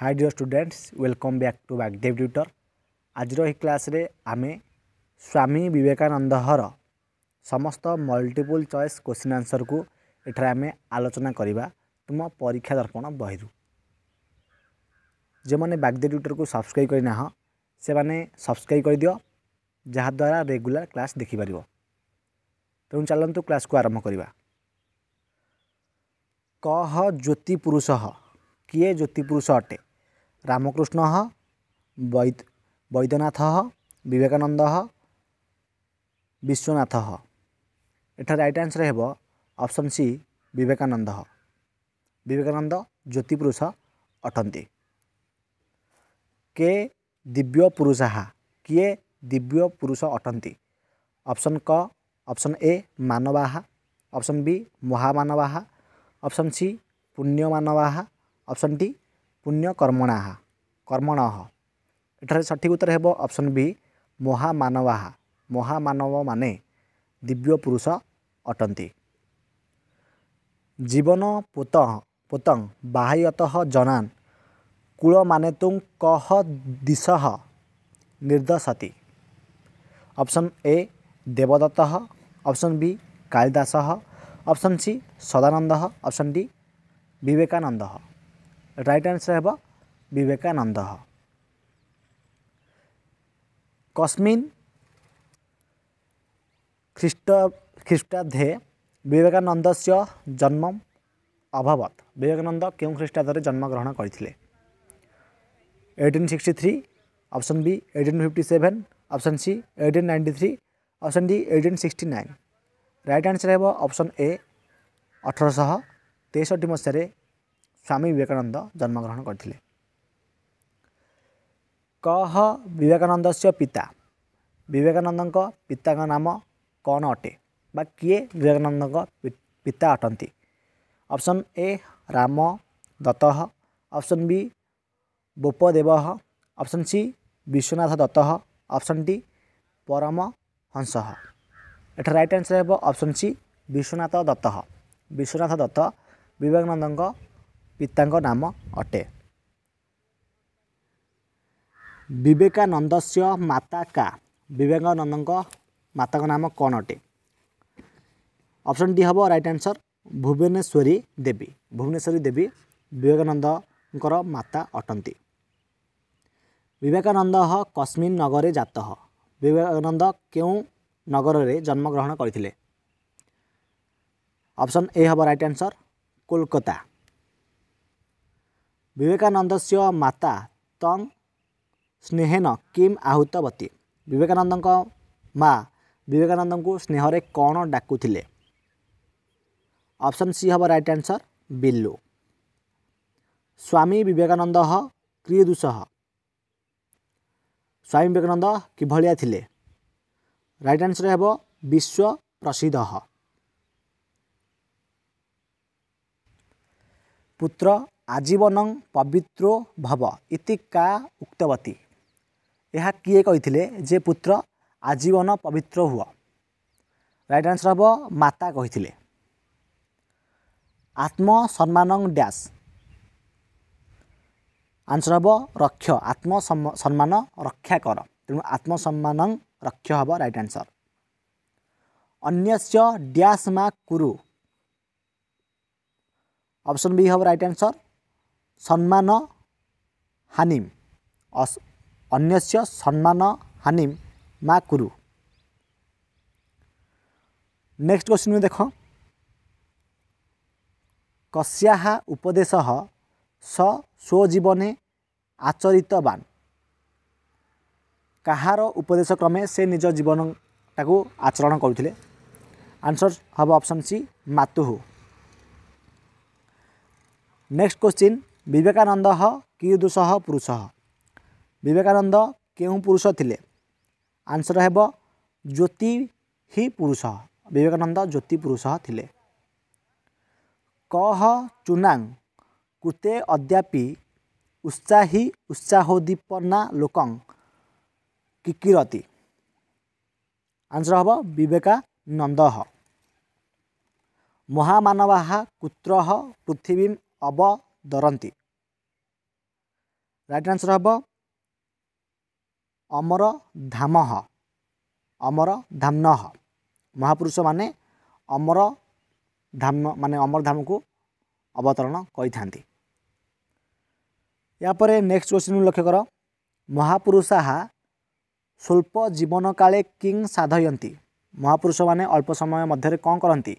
high dear students welcome back to Bagdev tutor ଆଜିର ଏହି କ୍ଲାସ୍ରେ ଆମେ ସ୍ୱାମୀ ବିବେକାନନ୍ଦର ସମସ୍ତ ମଲ୍ଟିପୁଲ୍ ଚଏସ୍ କୋଶ୍ଚିନ୍ ଆନ୍ସର୍କୁ ଏଠାରେ ଆମେ ଆଲୋଚନା କରିବା ତୁମ ପରୀକ୍ଷା ଦର୍ପଣ ବହିରୁ ଯେଉଁମାନେ ବାଗଦେବ ଟ୍ୟୁଟର୍କୁ ସବସ୍କ୍ରାଇବ୍ କରିନାହଁ ସେମାନେ ସବସ୍କ୍ରାଇବ୍ କରିଦିଅ ଯାହାଦ୍ୱାରା ରେଗୁଲାର କ୍ଲାସ୍ ଦେଖିପାରିବ ତେଣୁ ଚାଲନ୍ତୁ କ୍ଲାସ୍କୁ ଆରମ୍ଭ କରିବା କହ ଜ୍ୟୋତି ପୁରୁଷ କିଏ ଜ୍ୟୋତି ପୁରୁଷ ଅଟେ रामकृष्ण बैद बैद्यनाथ बेकानंद विश्वनाथ यठ right answer option C Vivekananda Vivekananda ज्योतिपुरुष अटंती के दिव्य पुरुष किए दिव्य पुरुष अटंती ऑप्शन क ऑप्शन ए मानवाहा ऑप्शन बी महामानवाहा ऑप्शन सी पुण्य मानवाहा ऑप्शन डी ପୁଣ୍ୟକର୍ମଣା କର୍ମଣ ଏଠାରେ ସଠିକ୍ ଉତ୍ତର ହେବ ଅପସନ୍ ବି ମହାମାନବାହା ମହାମାନବମାନେ ଦିବ୍ୟ ପୁରୁଷ ଅଟନ୍ତି ଜୀବନ ପୋତ ପୋତଂ ବାହ୍ୟତଃ ଜନାନ୍ କୂଳମାନେ ତୁଂ କହ ଦିଶହ ନିର୍ଦ୍ଦଶତି ଅପସନ୍ ଏ ଦେବଦତ୍ତ option B Kalidas option C Sadananda option D Vivekananda right answer হব বিবেকানন্দ কসমিন খ্রিস্ট খ্রিস্টাব্দে বিবেকানন্দস্য জন্ম অভবত বিবেকানন্দ কেউ খ্রিস্টাব্দে জন্মগ্রহণ করে eighteen sixty three option B eighteen fifty seven option C eighteen ninety three option D eighteen sixty nine right answer হব অপশন এ অঠরশহ তেষট্টি মশায় स्वामी बेकानंद जन्मग्रहण करते कह बेकानंद पिता बेकानंद पिता नाम कौन अटे बा किए बेकानंद पिता अटंती option A Ram Dutt option B Bopdev option C Vishwanath Dutt option D Paramhans एट राइट आंसर है ऑप्शन सी विश्वनाथ दत्त विश्वनाथ दत्त बेकानंद ପିତାଙ୍କ ନାମ ଅଟେ ବିବେକାନନ୍ଦସ୍ୟ ମାତା କା ବିବେକାନନ୍ଦଙ୍କ ମାତାଙ୍କ ନାମ କ'ଣ ଅଟେ ଅପସନ୍ ଡି ହେବ ରାଇଟ୍ ଆନ୍ସର୍ ଭୁବନେଶ୍ୱରୀ ଦେବୀ ଭୁବନେଶ୍ୱରୀ ଦେବୀ ବିବେକାନନ୍ଦଙ୍କର ମାତା ଅଟନ୍ତି ବିବେକାନନ୍ଦ କଶ୍ମୀର ନଗରରେ ଜାତ ବିବେକାନନ୍ଦ କେଉଁ ନଗରରେ ଜନ୍ମଗ୍ରହଣ କରିଥିଲେ ଅପସନ୍ ଏ ହେବ ରାଇଟ୍ ଆନ୍ସର୍ କୋଲକାତା ବିବେକାନନ୍ଦସ୍ୟ ମାତା ତଂ ସ୍ନେହେନ କିମ୍ ଆହୁତବତୀ ବିବେକାନନ୍ଦଙ୍କ ମା ବିବେକାନନ୍ଦଙ୍କୁ ସ୍ନେହରେ କ'ଣ ଡାକୁଥିଲେ ଅପସନ୍ ସି ହେବ ରାଇଟ୍ ଆନ୍ସର୍ ବିଲୁ ସ୍ୱାମୀ ବିବେକାନନ୍ଦ କ୍ରିୟଦୁସହ ସ୍ୱାମୀ ବିବେକାନନ୍ଦ କିଭଳିଆ ଥିଲେ ରାଇଟ୍ ଆନ୍ସର୍ ହେବ ବିଶ୍ୱ ପ୍ରସିଦ୍ଧ ପୁତ୍ର आजीवन पवित्र भव इति का उक्तवती यह यहाँ कि पुत्र आजीवन पवित्र राइट हुन्सर हब माता आत्मसम्मा ड्यास आन्सर हे रक्ष आत्मसम् सम्मान रक्षाकर त आत्मसम्मान मा कुरु ऑप्शन बी वि राइट आन्सर ସମ୍ମାନ ହାନିମ୍ ଅନ୍ୟସ୍ୟ ସମ୍ମାନ ହାନିମ୍ ମା କୁରୁ ନେକ୍ସଟ କ୍ୱେଶ୍ଚିନ୍ ଦେଖ କଷ୍ୟାହା ଉପଦେଶ ସ ସ୍ୱଜୀବନେ ଆଚରିତବାନ କାହାର ଉପଦେଶ କ୍ରମେ ସେ ନିଜ ଜୀବନଟାକୁ ଆଚରଣ କରୁଥିଲେ ଆନ୍ସର୍ ହେବ ଅପସନ୍ ସି ମାତୁହୁ ନେକ୍ସଟ କ୍ୱେଶ୍ଚିନ୍ विवेकानंद किदुष पुरुष विवेकानंद के पुरुष थे आंसर है ज्योति ही पुरुष विवेकानंद ज्योति पुरुष थे कह चुनांग कृते अद्यापि उत्साही उत्साहोदीपन्ना लोक किकिरती आंसर हम विवेकानंद महामानवाह कुत्र पृथ्वी अवदरती ରାଇଟ୍ ଆନ୍ସର୍ ହେବ ଅମର ଧାମହ ଅମର ଧାମ୍ନହ ମହାପୁରୁଷମାନେ ଅମର ଧାମ ମାନେ ଅମର ଧାମକୁ ଅବତରଣ କରିଥାନ୍ତି ଏହାପରେ ନେକ୍ସଟ କ୍ୱେଶ୍ଚିନ୍ ଲକ୍ଷ୍ୟ କର ମହାପୁରୁଷାହା ସ୍ୱଳ୍ପ ଜୀବନ କାଳେ କିଂ ସାଧୟନ୍ତି ମହାପୁରୁଷମାନେ ଅଳ୍ପ ସମୟ ମଧ୍ୟରେ କ'ଣ କରନ୍ତି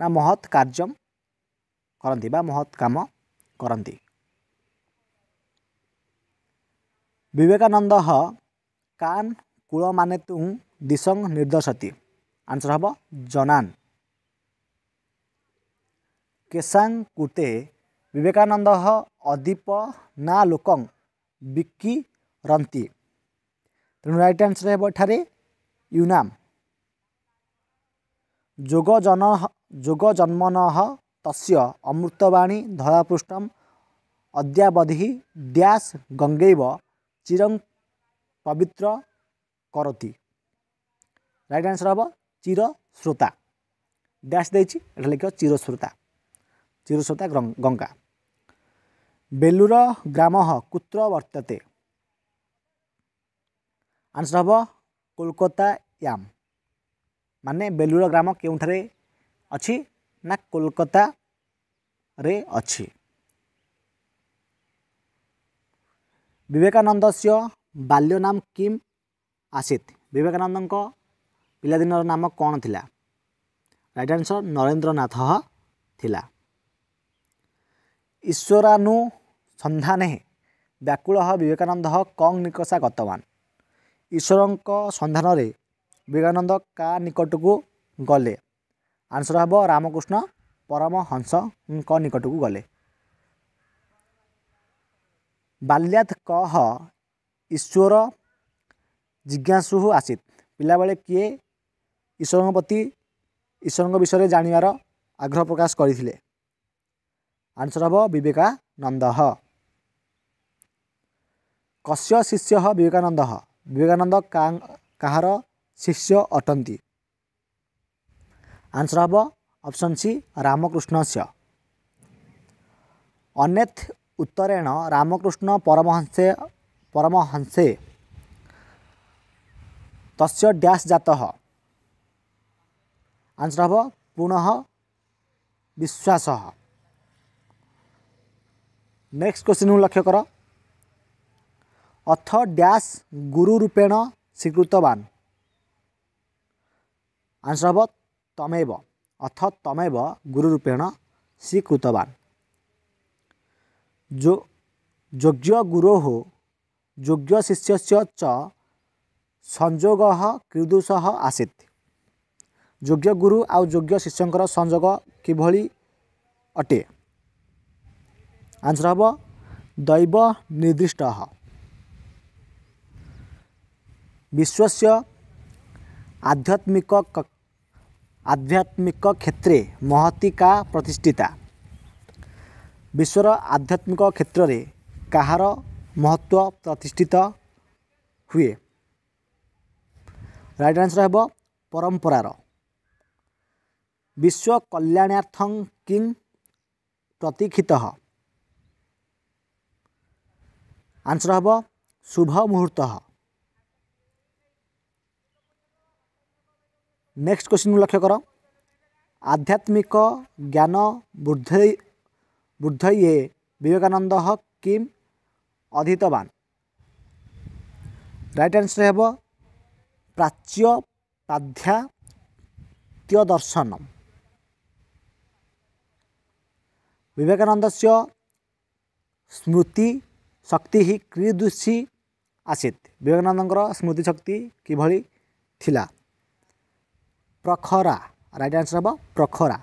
ନା ମହତ୍ କାର୍ଯ୍ୟ କରନ୍ତି ବା ମହତ୍ କାମ କରନ୍ତି विवेकानन्द कान कुल मानेतु दिशङ निर्दशति आन्सर हब जनान केसाङ कुते विवेकानन्द अदीप ना लोक विकि रन्ति तेणु राइट आन्सर हेब युनाम जोग जन जोग जन्मन तस्य अमृतवाणी धरापृष्ठम अद्यावधि ड्यास गंगेव ଚିରଂ ପବିତ୍ର କରତି ରାଇଟ୍ ଆନ୍ସର୍ ହେବ ଚିରଶ୍ରୋତା ଡ୍ୟାସ୍ ଦେଇଛି ଏଠି ଲେଖିବ ଚିରଶ୍ରୋତା ଚିରଶ୍ରୋତା ଗଙ୍ଗା ବେଲୁର ଗ୍ରାମ କୁତ୍ର ବର୍ତ୍ତତେ ଆନ୍ସର୍ ହେବ କୋଲକାତା ୟାମ୍ ମାନେ ବେଲୁର ଗ୍ରାମ କେଉଁଠାରେ ଅଛି ନା କୋଲକାତାରେ ଅଛି ବିବେକାନନ୍ଦ ସିଅ ବାଲ୍ୟ ନାମ କିମ୍ ଆସିତ ବିବେକାନନ୍ଦଙ୍କ ପିଲାଦିନର ନାମ କ'ଣ ଥିଲା ରାଇଟ୍ ଆନ୍ସର୍ ନରେନ୍ଦ୍ରନାଥ ଥିଲା ଈଶ୍ୱରାନୁସନ୍ଧାନେ ବ୍ୟାକୁଳ ବିବେକାନନ୍ଦ କଂ ନିକଷା ଗତମାନ ଈଶ୍ୱରଙ୍କ ସନ୍ଧାନରେ ବିବେକାନନ୍ଦ କା ନିକଟକୁ ଗଲେ ଆନ୍ସର୍ ହେବ ରାମକୃଷ୍ଣ ପରମହଂସଙ୍କ ନିକଟକୁ ଗଲେ ବାଲ୍ୟାତ୍ କହ ଈଶ୍ୱର ଜିଜ୍ଞାସୁ ଆସିତ୍ ପିଲାବେଳେ କିଏ ଈଶ୍ୱରଙ୍କ ପ୍ରତି ଈଶ୍ୱରଙ୍କ ବିଷୟରେ ଜାଣିବାର ଆଗ୍ରହ ପ୍ରକାଶ କରିଥିଲେ ଆନ୍ସର୍ ହେବ ବିବେକାନନ୍ଦ କଶ୍ୟ ଶିଷ୍ୟ ହ ବିବେକାନନ୍ଦ ହ ବିବେକାନନ୍ଦ କାହାର ଶିଷ୍ୟ ଅଟନ୍ତି ଆନ୍ସର୍ ହେବ ଅପସନ୍ ସି ରାମକୃଷ୍ଣ ଅନେଥ उत्तरेण रामकृष्ण परमहंसे परमहंसे तस्य डैश जातः आंसर हम पुनः विश्वास नेक्स्ट क्वेश्चन लक्ष्य कर अथ डैश गुरु रूपेण स्वीकृतवान आंसर हम तमेव अथ तमेव गुरु रूपेण स्वीकृतवान जो योग्य गुरो हो योग्य शिष्य च संजोग कृदुश आसित योग्य गुरु आज्य शिष्य संजोग किभि अटे आंसर हम दैव निर्दिष्ट विश्वस आध्यात्मिक आध्यात्मिक क्षेत्र महती का प्रतिष्ठिता ବିଶ୍ୱର ଆଧ୍ୟାତ୍ମିକ କ୍ଷେତ୍ରରେ କାହାର ମହତ୍ତ୍ୱ ପ୍ରତିଷ୍ଠିତ ହୁଏ ରାଇଟ୍ ଆନ୍ସର୍ ହେବ ପରମ୍ପରାର ବିଶ୍ୱ କଲ୍ୟାଣାର୍ଥଂ କିଂ ପ୍ରତୀକ୍ଷିତ ଆନ୍ସର୍ ହେବ ଶୁଭ ମୁହୂର୍ତ୍ତ ନେକ୍ସଟ କ୍ୱେଶ୍ଚିନ୍କୁ ଲକ୍ଷ୍ୟ କର ଆଧ୍ୟାତ୍ମିକ ଜ୍ଞାନ ବୃଦ୍ଧି बुद्धये विवेकानन्दः किम् अधीतवान् रैट् आन्सर् हेब प्राच्यपाध्यादर्शनं विवेकानन्दस्य स्मृतिशक्तिः कीदृशी आसीत् विवेकानन्दर स्मृतिशक्ति किभळि थिला प्रखरा रैट् आन्सर् हेब प्रखरा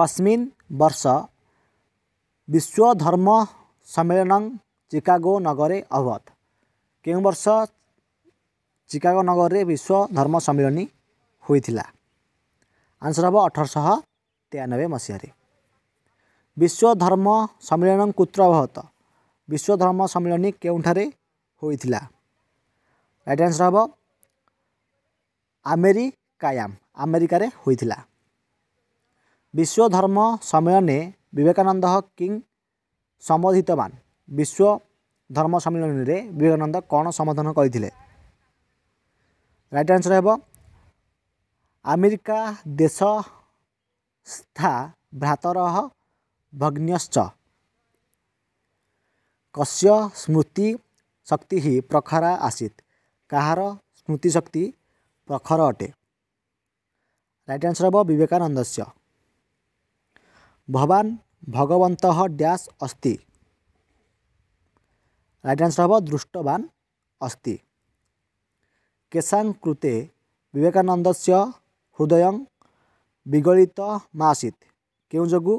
कस्मिन् वर्ष विश्वधर्मसम्मेलनं चिकागोनगरे अभवत् କେଉଁ ବର୍ଷ ଚିକାଗୋ ନଗରରେ ବିଶ୍ୱ ଧର୍ମ ସମ୍ମିଳନୀ ହୋଇଥିଲା ଆନ୍ସର୍ ହେବ ଅଠରଶହ ତେୟାନବେ ମସିହାରେ ବିଶ୍ୱ ଧର୍ମ ସମ୍ମିଳନ କୁତ୍ର ଅବହତ ବିଶ୍ୱ ଧର୍ମ ସମ୍ମିଳନୀ କେଉଁଠାରେ ହୋଇଥିଲା ରାଇଟ୍ ଆନ୍ସର୍ ହେବ ଆମେରିକାୟାମ୍ ଆମେରିକାରେ ହୋଇଥିଲା ବିଶ୍ୱଧର୍ମ ସମ୍ମିଳନୀ ବିବେକାନନ୍ଦ କିଙ୍ଗ ସମ୍ବୋଧିତମାନ ବିଶ୍ୱ ଧର୍ମ ସମ୍ମିଳନୀରେ ବିବେକାନନ୍ଦ କ'ଣ ସମାଧାନ କରିଥିଲେ ରାଇଟ୍ ଆନ୍ସର୍ ହେବ ଆମେରିକା ଦେଶ ସ୍ଥା ଭ୍ରାତର ଭଗ୍ନଶ୍ଚ କଶ୍ୟ ସ୍ମୃତି ଶକ୍ତି ହିଁ ପ୍ରଖରା ଆସିତ କାହାର ସ୍ମୃତି ଶକ୍ତି ପ୍ରଖର ଅଟେ ରାଇଟ୍ ଆନ୍ସର୍ ହେବ ବିବେକାନନ୍ଦଶ୍ୟ भवान् भगवन्तः ड्यास् अस्ति रैट् आन्सर् हव दृष्टवान् अस्ति केषां कृते विवेकानन्दस्य हृदयं विगलितमासीत् କେଉଁ ଯୋଗୁଁ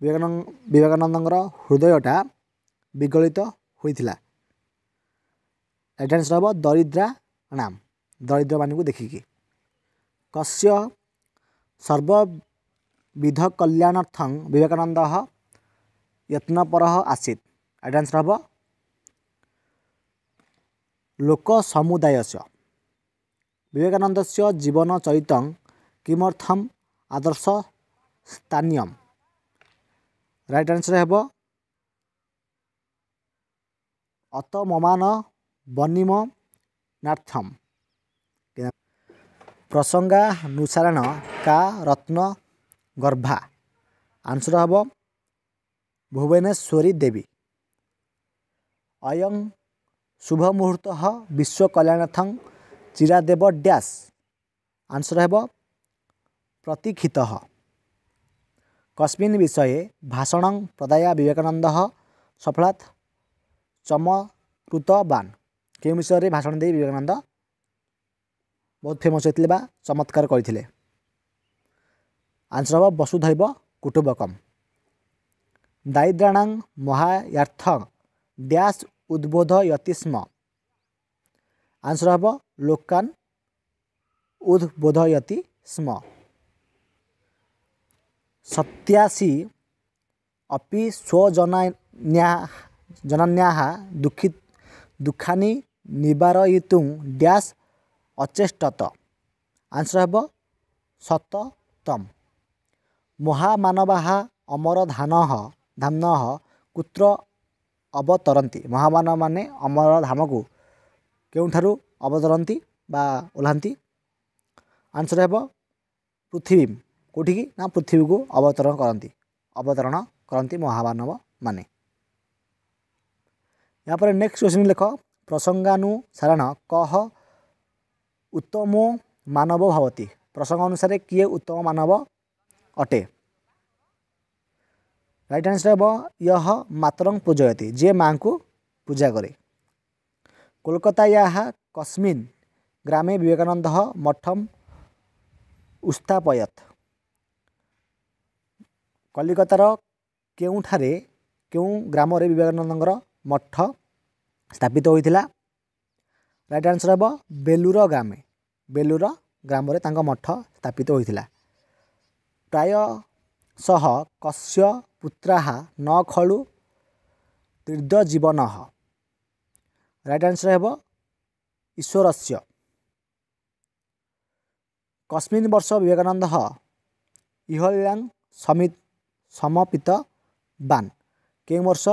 ବିବେକାନନ୍ଦ ବିବେକାନନ୍ଦଙ୍କର ହୃଦୟଟା ବିଗଳିତ ହୋଇଥିଲା ରାଇଟ୍ ଆନ୍ସର୍ ହେବ ଦରିଦ୍ରା ନାମ ଦରିଦ୍ରମାନଙ୍କୁ ଦେଖିକି କଶ୍ୟ ସର୍ବ विधकल्याणार्थं विवेकानन्दः यत्नपरः आसीत् एड्रेन्स् रव लोकसमुदायस्य विवेकानन्दस्य जीवनचरितं किमर्थम् आदर्शस्थानीयं रैट् आन्सर् हेब अतममान बनिम नार्थं प्रसङ्गानुसारेण का रत्न गर्भा आन्सर हे भुवनेश्वरी देवी अयङ शुभ मुहुर्त विश्व कल्याणनाथङ चिरादेव ड्यास आन्सर हे प्रतीक्षित कस्मिन विषय भाषण प्रदय विवेकान्द सफल चमकृत केही विषय भाषण दि बेकनन्द बहुत फेमस हुँदै चमत्कार गरि আঞ্চৰ বসুধৈৱ কুটুম্বকম দাৰিদ্ৰাণাং মহায়াৰ্থ ড্যাচ উদ্বোধ য়তিস্ম আঞ্চৰ হ'ব লোকান উদ্বোধ য়তি স্ম সত্যাসী অপি স্বজনা জনান্যাহা দুখিত দুখানি নিবাৰয়িতু ড্যাচ অচেষ্টত আঞ্চৰ হ'ব সততম ମହାମାନବାଃ ଅମରଧାମଃ ଧାମ୍ନଃ କୁତ୍ର ଅବତରନ୍ତି ମହାମାନବମାନେ ଅମର ଧାମକୁ କେଉଁଠାରୁ ଅବତରନ୍ତି ବା ଓହ୍ଲାନ୍ତି ଆନ୍ସର୍ ହେବ ପୃଥିବୀ କେଉଁଠିକି ନା ପୃଥିବୀକୁ ଅବତରଣ କରନ୍ତି ଅବତରଣ କରନ୍ତି ମହାମାନବମାନେ ଏହାପରେ ନେକ୍ସଟ କ୍ୱେଶ୍ଚିନ୍ ଲେଖ ପ୍ରସଙ୍ଗାନୁସାରଣ କହ ଉତ୍ତମ ମାନବ ଭବତି ପ୍ରସଙ୍ଗ ଅନୁସାରେ କିଏ ଉତ୍ତମ ମାନବ अटे রাইট আনসার হব ইহ মাতরং পূজয়তি যে মাঙ্কু পূজা করে কলকাতা ইহা কসমিন গ্রামে বিবেকানন্দ মঠম উস্থাপয়ত কলিকতার কেউঠারে কেউ গ্রামরে বিবেকানন্দর মঠ স্থাপিত হয়েছিল রাইট আনসর হব বেলুর গ্রামে বেলুর গ্রামরে তাঙ্ক মঠ স্থাপিত হয়েছিল ପ୍ରାୟଶଃ କଶ୍ୟ ପୁତ୍ରାହା ନ ଖଳୁ ତୀର୍ଦ୍ଧ ଜୀବନ ରାଇଟ୍ ଆନ୍ସର୍ ହେବ ଈଶ୍ୱରସ୍ୟ କସ୍ମିନ୍ ବର୍ଷ ବିବେକାନନ୍ଦ ଇହଲ୍ୟାଂ ସମି ସମପିତ ବାନ୍ କେଉଁ ବର୍ଷ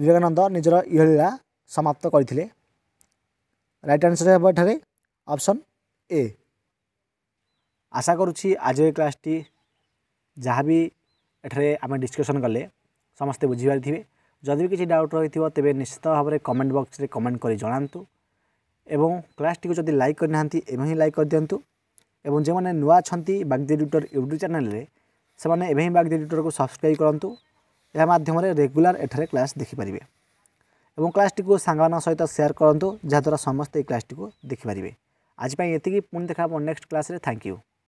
ବିବେକାନନ୍ଦ ନିଜର ଇହଲିଳା ସମାପ୍ତ କରିଥିଲେ ରାଇଟ୍ ଆନ୍ସର୍ ହେବ ଏଠାରେ ଅପସନ୍ ଏ আশা କରୁଛି ଆଜିର ଏ କ୍ଲାସ୍ଟି ଯାହା ବି ଏଠାରେ ଆମେ ଡିସ୍କସନ୍ କଲେ ସମସ୍ତେ ବୁଝିପାରିଥିବେ ଯଦି ବି କିଛି ଡାଉଟ୍ ରହିଥିବ ତେବେ ନିଶ୍ଚିତ ଭାବରେ କମେଣ୍ଟ ବକ୍ସରେ କମେଣ୍ଟ କରି ଜଣାନ୍ତୁ ଏବଂ କ୍ଲାସ୍ଟିକୁ ଯଦି ଲାଇକ୍ କରିନାହାନ୍ତି ଏବେ ହିଁ ଲାଇକ୍ କରିଦିଅନ୍ତୁ ଏବଂ ଯେଉଁମାନେ ନୂଆ ଅଛନ୍ତି ବାଗ୍ଦି ଏଡିଟର ୟୁଟ୍ୟୁବ୍ ଚ୍ୟାନେଲ୍ରେ ସେମାନେ ଏବେ ହିଁ ବାଗ୍ଦି ଏଡିଟରକୁ ସବସ୍କ୍ରାଇବ୍ କରନ୍ତୁ ଏହା ମାଧ୍ୟମରେ ରେଗୁଲାର ଏଠାରେ କ୍ଲାସ୍ ଦେଖିପାରିବେ ଏବଂ କ୍ଲାସ୍ଟିକୁ ସାଙ୍ଗମାନଙ୍କ ସହିତ ସେୟାର କରନ୍ତୁ ଯାହାଦ୍ୱାରା ସମସ୍ତେ ଏହି କ୍ଲାସ୍ଟିକୁ ଦେଖିପାରିବେ ଆଜି ପାଇଁ ଏତିକି ପୁଣି ଦେଖା ହେବ ନେକ୍ସଟ କ୍ଲାସ୍ରେ ଥ୍ୟାଙ୍କ ୟୁ